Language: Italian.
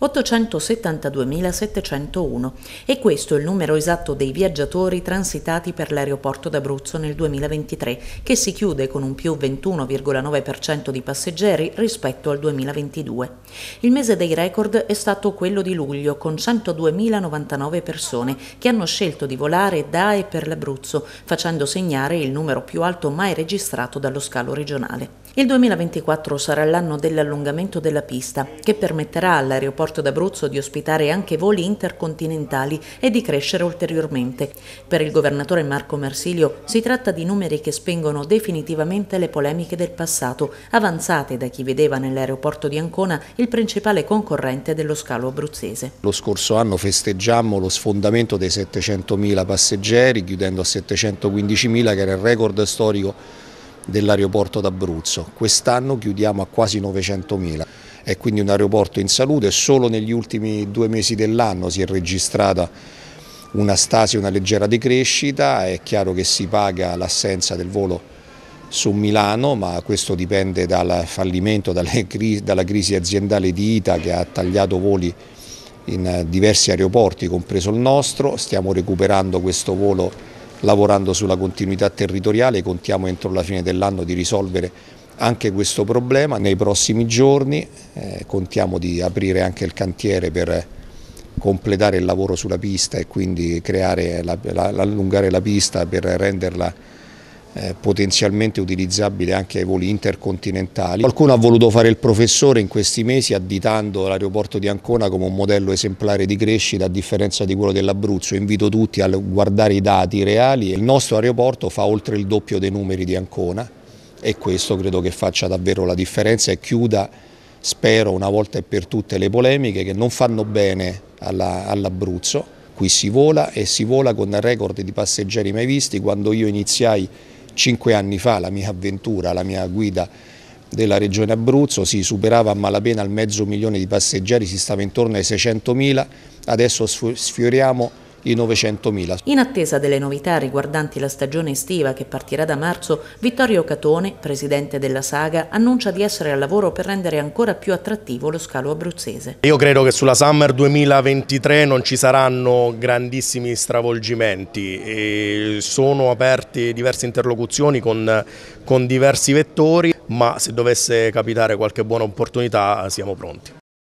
872.701 e questo è il numero esatto dei viaggiatori transitati per l'aeroporto d'Abruzzo nel 2023, che si chiude con un più 21,9% di passeggeri rispetto al 2022. Il mese dei record è stato quello di luglio, con 102.099 persone che hanno scelto di volare da e per l'Abruzzo, facendo segnare il numero più alto mai registrato dallo scalo regionale. Il 2024 sarà l'anno dell'allungamento della pista, che permetterà all'aeroporto Porto d'Abruzzo di ospitare anche voli intercontinentali e di crescere ulteriormente. Per il governatore Marco Marsilio si tratta di numeri che spengono definitivamente le polemiche del passato, avanzate da chi vedeva nell'aeroporto di Ancona il principale concorrente dello scalo abruzzese. Lo scorso anno festeggiammo lo sfondamento dei 700.000 passeggeri, chiudendo a 715.000 che era il record storico dell'aeroporto d'Abruzzo. Quest'anno chiudiamo a quasi 900.000 è quindi un aeroporto in salute, solo negli ultimi due mesi dell'anno si è registrata una stasi, una leggera decrescita, è chiaro che si paga l'assenza del volo su Milano, ma questo dipende dal fallimento, dalla crisi aziendale di ITA che ha tagliato voli in diversi aeroporti, compreso il nostro. Stiamo recuperando questo volo lavorando sulla continuità territoriale, contiamo entro la fine dell'anno di risolvere anche questo problema. Nei prossimi giorni eh, contiamo di aprire anche il cantiere per completare il lavoro sulla pista e quindi la, la, allungare la pista per renderla eh, potenzialmente utilizzabile anche ai voli intercontinentali. Qualcuno ha voluto fare il professore in questi mesi additando l'aeroporto di Ancona come un modello esemplare di crescita a differenza di quello dell'Abruzzo. Invito tutti a guardare i dati reali. Il nostro aeroporto fa oltre il doppio dei numeri di Ancona e questo credo che faccia davvero la differenza e chiuda, spero, una volta e per tutte le polemiche che non fanno bene all'Abruzzo. All Qui si vola e si vola con record di passeggeri mai visti. Quando io iniziai cinque anni fa la mia avventura, la mia guida della regione Abruzzo, si superava a malapena il mezzo milione di passeggeri, si stava intorno ai 600.000, adesso sfioriamo i 900.000. In attesa delle novità riguardanti la stagione estiva che partirà da marzo, Vittorio Catone, presidente della Saga, annuncia di essere al lavoro per rendere ancora più attrattivo lo scalo abruzzese. Io credo che sulla Summer 2023 non ci saranno grandissimi stravolgimenti, sono aperte diverse interlocuzioni con, con diversi vettori, ma se dovesse capitare qualche buona opportunità siamo pronti.